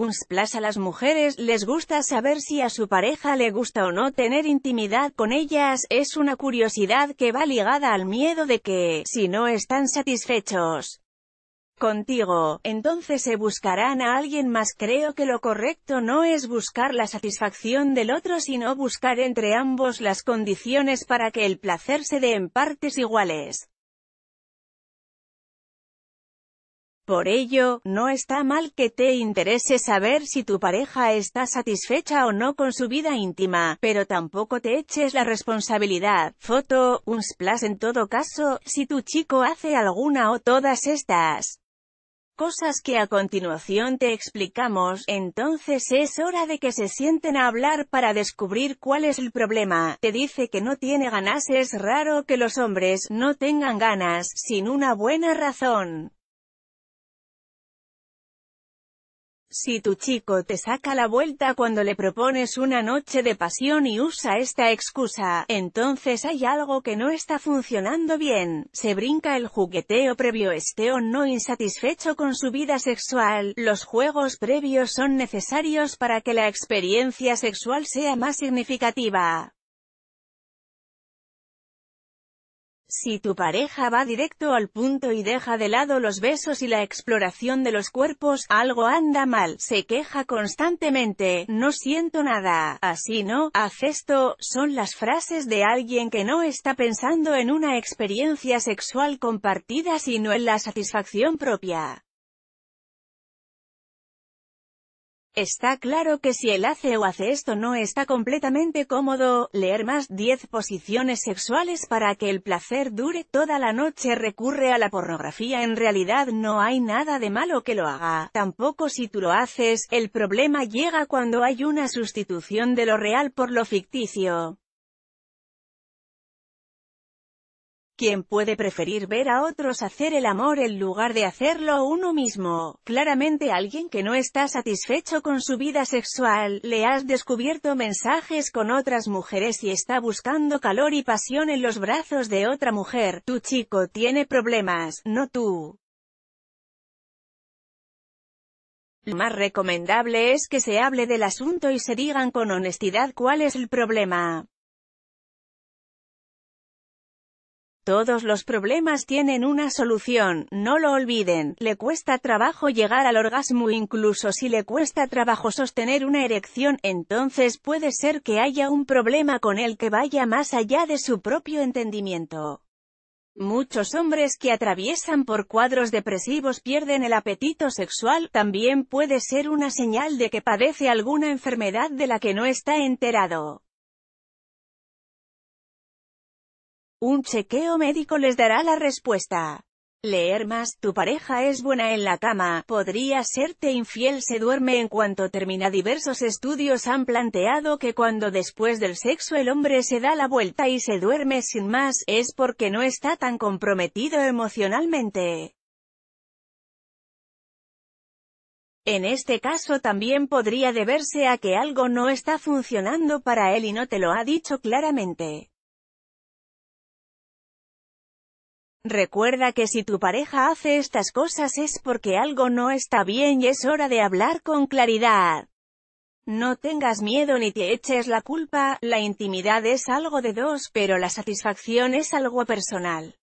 Un a las mujeres les gusta saber si a su pareja le gusta o no tener intimidad con ellas, es una curiosidad que va ligada al miedo de que, si no están satisfechos contigo, entonces se buscarán a alguien más. Creo que lo correcto no es buscar la satisfacción del otro sino buscar entre ambos las condiciones para que el placer se dé en partes iguales. Por ello, no está mal que te interese saber si tu pareja está satisfecha o no con su vida íntima, pero tampoco te eches la responsabilidad. Foto, un splash en todo caso, si tu chico hace alguna o todas estas cosas que a continuación te explicamos, entonces es hora de que se sienten a hablar para descubrir cuál es el problema. Te dice que no tiene ganas, es raro que los hombres no tengan ganas, sin una buena razón. Si tu chico te saca la vuelta cuando le propones una noche de pasión y usa esta excusa, entonces hay algo que no está funcionando bien. Se brinca el jugueteo previo Esteo o no insatisfecho con su vida sexual. Los juegos previos son necesarios para que la experiencia sexual sea más significativa. Si tu pareja va directo al punto y deja de lado los besos y la exploración de los cuerpos, algo anda mal, se queja constantemente, no siento nada, así no, haz esto, son las frases de alguien que no está pensando en una experiencia sexual compartida sino en la satisfacción propia. Está claro que si él hace o hace esto no está completamente cómodo, leer más 10 posiciones sexuales para que el placer dure toda la noche recurre a la pornografía en realidad no hay nada de malo que lo haga, tampoco si tú lo haces, el problema llega cuando hay una sustitución de lo real por lo ficticio. Quién puede preferir ver a otros hacer el amor en lugar de hacerlo uno mismo. Claramente alguien que no está satisfecho con su vida sexual, le has descubierto mensajes con otras mujeres y está buscando calor y pasión en los brazos de otra mujer. Tu chico tiene problemas, no tú. Lo más recomendable es que se hable del asunto y se digan con honestidad cuál es el problema. Todos los problemas tienen una solución, no lo olviden. Le cuesta trabajo llegar al orgasmo incluso si le cuesta trabajo sostener una erección, entonces puede ser que haya un problema con el que vaya más allá de su propio entendimiento. Muchos hombres que atraviesan por cuadros depresivos pierden el apetito sexual, también puede ser una señal de que padece alguna enfermedad de la que no está enterado. Un chequeo médico les dará la respuesta. Leer más, tu pareja es buena en la cama, podría serte infiel se duerme en cuanto termina diversos estudios han planteado que cuando después del sexo el hombre se da la vuelta y se duerme sin más, es porque no está tan comprometido emocionalmente. En este caso también podría deberse a que algo no está funcionando para él y no te lo ha dicho claramente. Recuerda que si tu pareja hace estas cosas es porque algo no está bien y es hora de hablar con claridad. No tengas miedo ni te eches la culpa, la intimidad es algo de dos, pero la satisfacción es algo personal.